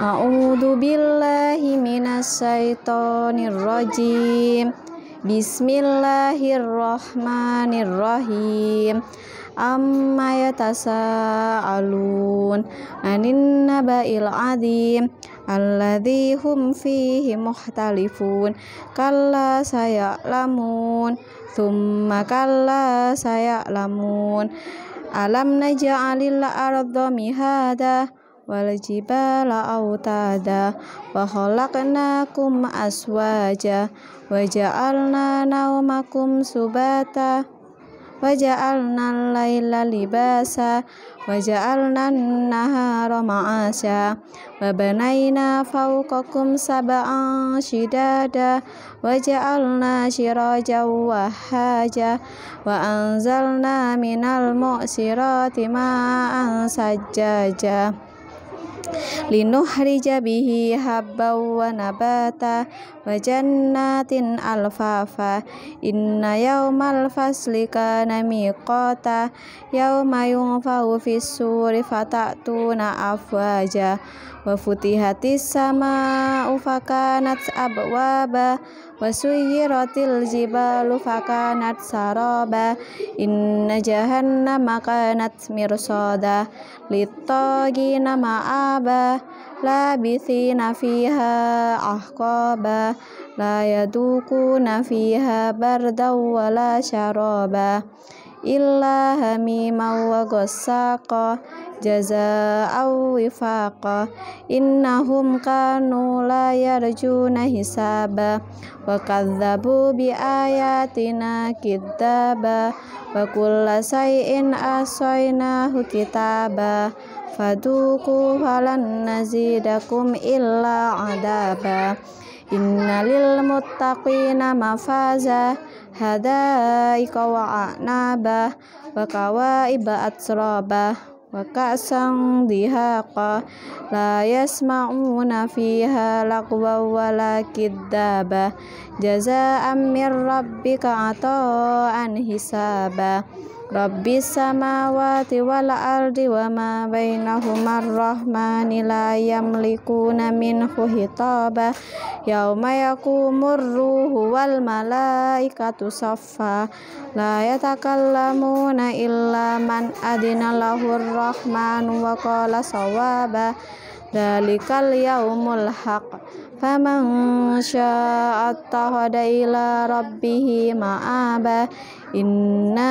A'udzu billahi minasyaitonir rajim. Bismillahirrahmanirrahim. Amma yatasaalun anin naba'il adzim alladzi hum fihi muhtalifun. kalla sayalamun thumma kalla sayalamun alam naj'alil arda Wa laji bala autada wa holakanakum aswaja wa jaulana wamakum subata wa jaulana lailalibasa wa jaulana naharomansa wa bainaina fau kakum sabaang shidada wa jaulana shiro jauwahaaja wa anzala minaalmu shiro timaaang sajaja linuhrija bihi habban wa nabata wa jannatin alfafa inna yawmal fasli kana miqata yawma yunfahu fis suri fatatuna afwaja wa futihatis sama'u fakanat abwaba wa suyiratil jibalu fakanat saraba inna jahannama kanat mirsada litagina ma'ab شعبا لابثين فيها أحقابا لا يذوقون فيها بردا ولا شرابا illa hamimaw wa ghassaqa jazaa'aw wifaqa innahum kanu la yarjuna hisaba wa kadzabu bi ayatina wa kulla say'in asaynahu kitaba faduku falan nazidakum illa adaba Innalil muttaqina mafaza hadaika wa anaba wa kawaiba atsraba wa ka'san dihaqa la yasma'una fiha laqwa wa la kiddaba jaza'an min rabbika ata'an hisaba Rabbis samawati wal ardi wa ma bainahuma ar-rahmani la yamlikuna minhu hitaba yauma yaqumur ruhu wal malaikatu saffa la yatakallamuna illa man adina lahu ar wa qala sawaba dalikal yaumul haq faman syaa'a ila rabbihi ma'aba inna